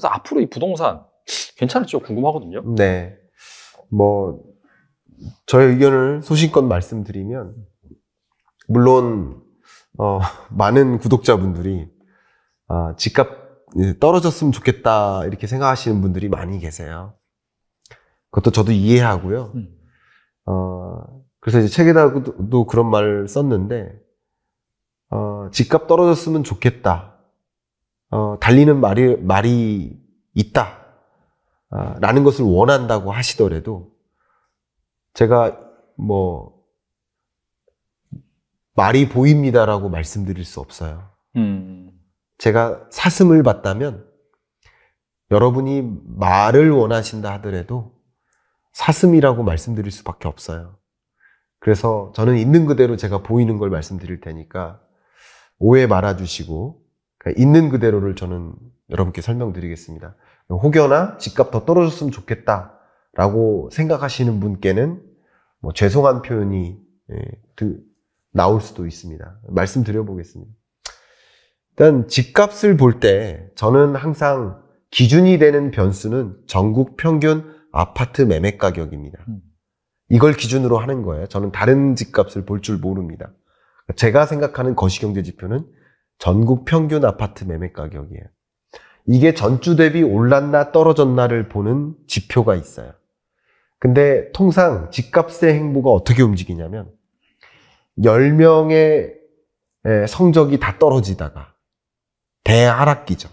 그래서 앞으로 이 부동산 괜찮을지 궁금하거든요. 네. 뭐 저의 의견을 소신껏 말씀드리면 물론 어, 많은 구독자분들이 어, 집값 떨어졌으면 좋겠다 이렇게 생각하시는 분들이 많이 계세요. 그것도 저도 이해하고요. 음. 어, 그래서 이제 책에다도 그런 말을 썼는데 어, 집값 떨어졌으면 좋겠다. 어, 달리는 말이, 말이 있다. 아, 라는 것을 원한다고 하시더라도 제가 뭐 말이 보입니다라고 말씀드릴 수 없어요. 음. 제가 사슴을 봤다면 여러분이 말을 원하신다 하더라도 사슴이라고 말씀드릴 수밖에 없어요. 그래서 저는 있는 그대로 제가 보이는 걸 말씀드릴 테니까 오해 말아주시고 그러니까 있는 그대로를 저는 여러분께 설명드리겠습니다. 혹여나 집값 더 떨어졌으면 좋겠다라고 생각하시는 분께는 뭐 죄송한 표현이 예, 나올 수도 있습니다. 말씀드려보겠습니다. 일단 집값을 볼 때 저는 항상 기준이 되는 변수는 전국 평균 아파트 매매 가격입니다. 음. 이걸 기준으로 하는 거예요. 저는 다른 집값을 볼 줄 모릅니다. 제가 생각하는 거시경제 지표는 전국 평균 아파트 매매 가격이에요. 이게 전주 대비 올랐나 떨어졌나를 보는 지표가 있어요. 근데 통상 집값의 행보가 어떻게 움직이냐면 10명의 성적이 다 떨어지다가 대하락기죠.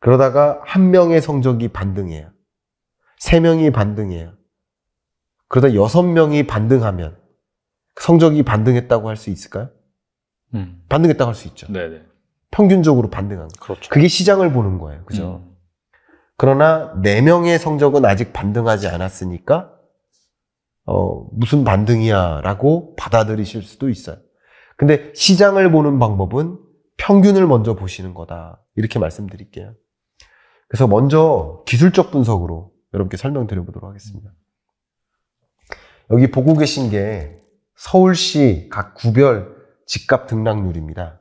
그러다가 한 명의 성적이 반등해요. 세 명이 반등해요. 그러다 여섯 명이 반등하면 성적이 반등했다고 할 수 있을까요? 음. 반등했다고 할 수 있죠. 네네. 네. 평균적으로 반등한 거. 그렇죠. 그게 시장을 보는 거예요. 그죠? 음. 그러나 네 명의 성적은 아직 반등하지 않았으니까 어, 무슨 반등이야라고 받아들이실 수도 있어요. 근데 시장을 보는 방법은 평균을 먼저 보시는 거다. 이렇게 말씀드릴게요. 그래서 먼저 기술적 분석으로 여러분께 설명드려 보도록 하겠습니다. 여기 보고 계신 게 서울시 각 구별 집값 등락률입니다.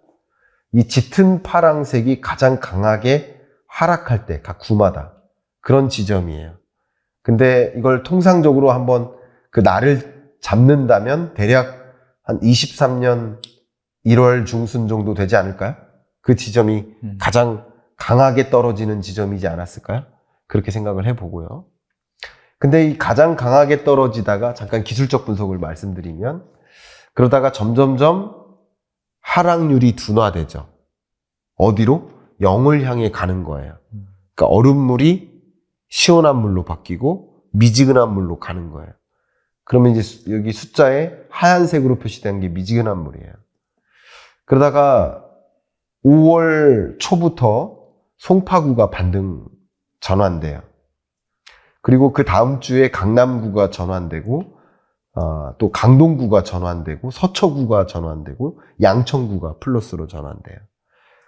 이 짙은 파랑색이 가장 강하게 하락할 때 각 구마다 그런 지점이에요. 근데 이걸 통상적으로 한번 그 날을 잡는다면 대략 한 23년 1월 중순 정도 되지 않을까요? 그 지점이 음. 가장 강하게 떨어지는 지점이지 않았을까요? 그렇게 생각을 해보고요. 근데 이 가장 강하게 떨어지다가 잠깐 기술적 분석을 말씀드리면 그러다가 점점점 하락률이 둔화되죠. 어디로? 영을 향해 가는 거예요. 그러니까 얼음물이 시원한 물로 바뀌고 미지근한 물로 가는 거예요. 그러면 이제 여기 숫자에 하얀색으로 표시된 게 미지근한 물이에요. 그러다가 5월 초부터 송파구가 반등 전환돼요. 그리고 그 다음 주에 강남구가 전환되고 어, 또 강동구가 전환되고 서초구가 전환되고 양천구가 플러스로 전환돼요.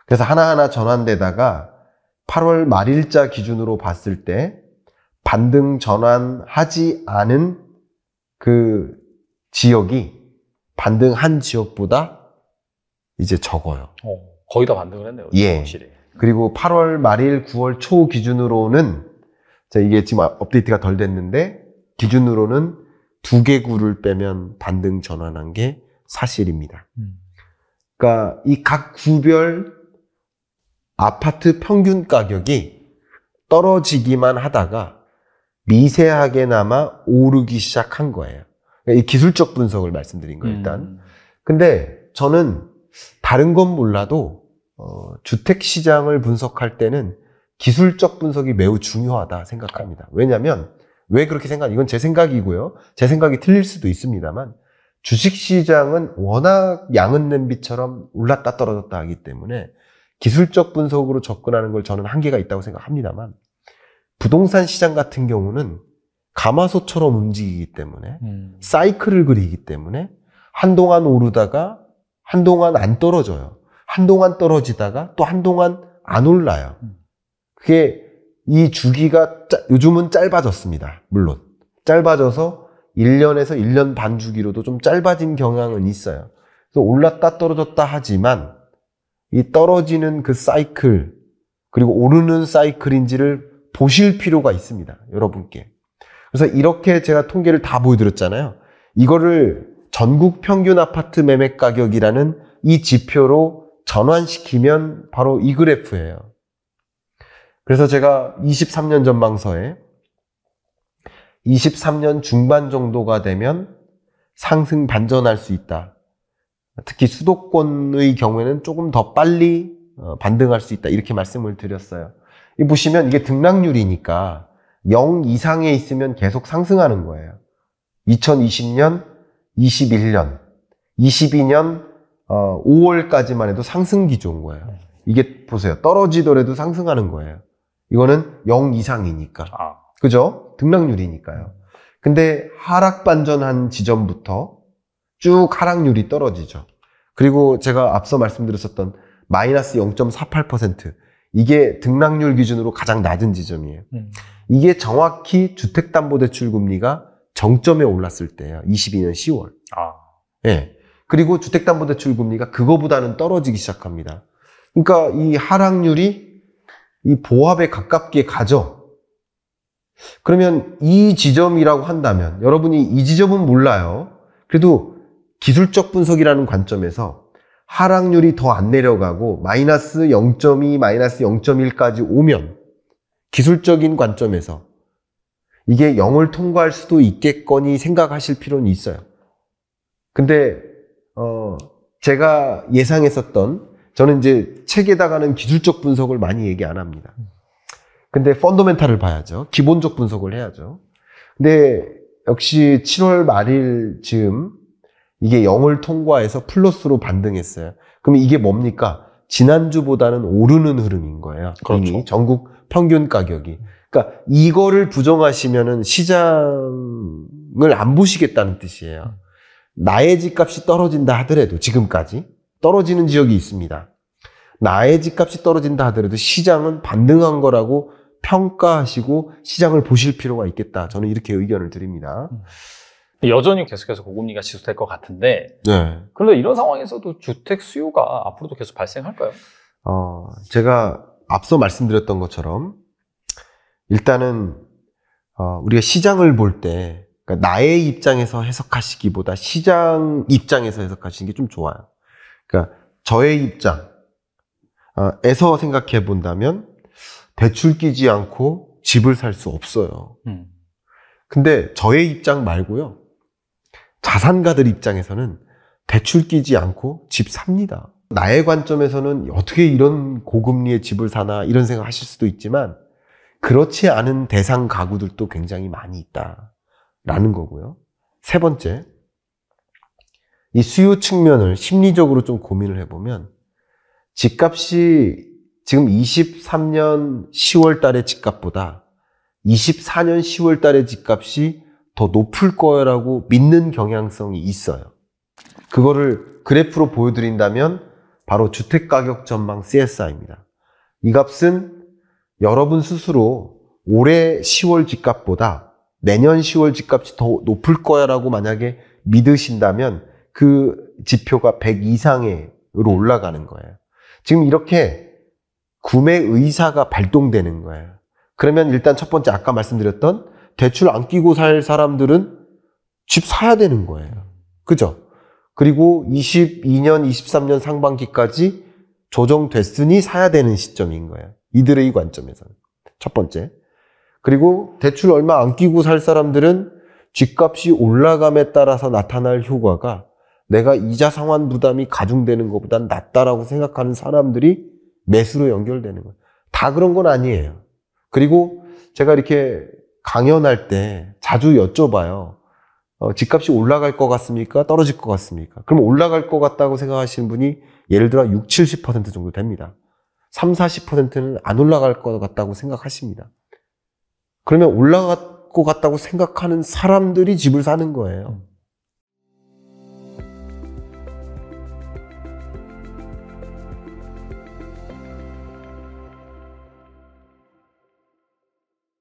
그래서 하나하나 전환되다가 8월 말일자 기준으로 봤을 때 반등 전환하지 않은 그 지역이 반등한 지역보다 이제 적어요. 어, 거의 다 반등을 했네요. 예. 확실히. 그리고 8월 말일 9월 초 기준으로는 이게 지금 아, 업데이트가 덜 됐는데 기준으로는 두 개구를 빼면 반등 전환한 게 사실입니다. 음. 그러니까 이 각 구별 아파트 평균 가격이 떨어지기만 하다가 미세하게나마 오르기 시작한 거예요. 그러니까 이 기술적 분석을 말씀드린 거예요, 일단. 음. 근데 저는 다른 건 몰라도 어, 주택 시장을 분석할 때는 기술적 분석이 매우 중요하다 생각합니다. 왜냐하면 왜 그렇게 생각하냐? 이건 제 생각이고요. 제 생각이 틀릴 수도 있습니다만 주식시장은 워낙 양은 냄비처럼 올랐다 떨어졌다 하기 때문에 기술적 분석으로 접근하는 걸 저는 한계가 있다고 생각합니다만 부동산 시장 같은 경우는 가마솥처럼 움직이기 때문에 음. 사이클을 그리기 때문에 한동안 오르다가 한동안 안 떨어져요. 한동안 떨어지다가 또 한동안 안 올라요. 음. 그게 이 주기가 짜, 요즘은 짧아졌습니다. 물론 짧아져서 1년에서 1년 반 주기로도 좀 짧아진 경향은 있어요. 그래서 올랐다 떨어졌다 하지만 이 떨어지는 그 사이클 그리고 오르는 사이클인지를 보실 필요가 있습니다. 여러분께. 그래서 이렇게 제가 통계를 다 보여드렸잖아요. 이거를 전국 평균 아파트 매매 가격이라는 이 지표로 전환시키면 바로 이 그래프예요. 그래서 제가 23년 전망서에 23년 중반 정도가 되면 상승 반전할 수 있다. 특히 수도권의 경우에는 조금 더 빨리 어, 반등할 수 있다. 이렇게 말씀을 드렸어요. 이 보시면 이게 등락률이니까 0 이상에 있으면 계속 상승하는 거예요. 2020년, 21년, 22년 5월까지만 해도 상승 기조인 거예요. 이게 보세요. 떨어지더라도 상승하는 거예요. 이거는 0 이상이니까. 아. 그죠? 등락률이니까요. 근데 하락 반전한 지점부터 쭉 하락률이 떨어지죠. 그리고 제가 앞서 말씀드렸었던 마이너스 0.48% 이게 등락률 기준으로 가장 낮은 지점이에요. 음. 이게 정확히 주택담보대출 금리가 정점에 올랐을 때예요. 22년 10월. 아. 예. 그리고 주택담보대출 금리가 그거보다는 떨어지기 시작합니다. 그러니까 이 하락률이 이 보합에 가깝게 가죠. 그러면 이 지점이라고 한다면 여러분이 이 지점은 몰라요. 그래도 기술적 분석이라는 관점에서 하락률이 더 안 내려가고 마이너스 0.2, 마이너스 0.1까지 오면 기술적인 관점에서 이게 0을 통과할 수도 있겠거니 생각하실 필요는 있어요. 근데 어 제가 예상했었던 저는 이제 책에다가는 기술적 분석을 많이 얘기 안 합니다. 근데 펀더멘탈을 봐야죠. 기본적 분석을 해야죠. 근데 역시 7월 말일 즈음 이게 0을 통과해서 플러스로 반등했어요. 그럼 이게 뭡니까? 지난주보다는 오르는 흐름인 거예요. 그렇죠. 이미 전국 평균 가격이. 그러니까 이거를 부정하시면은 시장을 안 보시겠다는 뜻이에요. 나의 집값이 떨어진다 하더라도 지금까지 떨어지는 지역이 있습니다. 나의 집값이 떨어진다 하더라도 시장은 반등한 거라고 평가하시고 시장을 보실 필요가 있겠다. 저는 이렇게 의견을 드립니다. 음. 여전히 계속해서 고금리가 지속될 것 같은데. 네. 그런데 이런 상황에서도 주택 수요가 앞으로도 계속 발생할까요? 어, 제가 앞서 말씀드렸던 것처럼 일단은 어, 우리가 시장을 볼때 그러니까 나의 입장에서 해석하시기보다 시장 입장에서 해석하시는 게 좀 좋아요. 그러니까 저의 입장에서 어, 생각해 본다면 대출 끼지 않고 집을 살 수 없어요. 음. 근데 저의 입장 말고요. 자산가들 입장에서는 대출 끼지 않고 집 삽니다. 나의 관점에서는 어떻게 이런 고금리의 집을 사나 이런 생각 하실 수도 있지만 그렇지 않은 대상 가구들도 굉장히 많이 있다라는 거고요. 세 번째, 이 수요 측면을 심리적으로 좀 고민을 해보면 집값이 지금 23년 10월 달의 집값보다 24년 10월 달의 집값이 더 높을 거라고 믿는 경향성이 있어요. 그거를 그래프로 보여드린다면 바로 주택가격 전망 CSI입니다. 이 값은 여러분 스스로 올해 10월 집값보다 내년 10월 집값이 더 높을 거야라고 만약에 믿으신다면 그 지표가 100 이상으로 올라가는 거예요. 지금 이렇게 구매 의사가 발동되는 거예요. 그러면 일단 첫 번째 아까 말씀드렸던 대출 안 끼고 살 사람들은 집 사야 되는 거예요. 그죠? 그리고 22년, 23년 상반기까지 조정됐으니 사야 되는 시점인 거예요. 이들의 관점에서는. 첫 번째. 그리고 대출 얼마 안 끼고 살 사람들은 집값이 올라감에 따라서 나타날 효과가 내가 이자 상환 부담이 가중되는 것보다 낫다라고 생각하는 사람들이 매수로 연결되는 거예요. 다 그런 건 아니에요. 그리고 제가 이렇게 강연할 때 자주 여쭤봐요. 어, 집값이 올라갈 것 같습니까? 떨어질 것 같습니까? 그럼 올라갈 것 같다고 생각하시는 분이 예를 들어 6, 70% 정도 됩니다. 3, 40%는 안 올라갈 것 같다고 생각하십니다. 그러면 올라갈 것 같다고 생각하는 사람들이 집을 사는 거예요.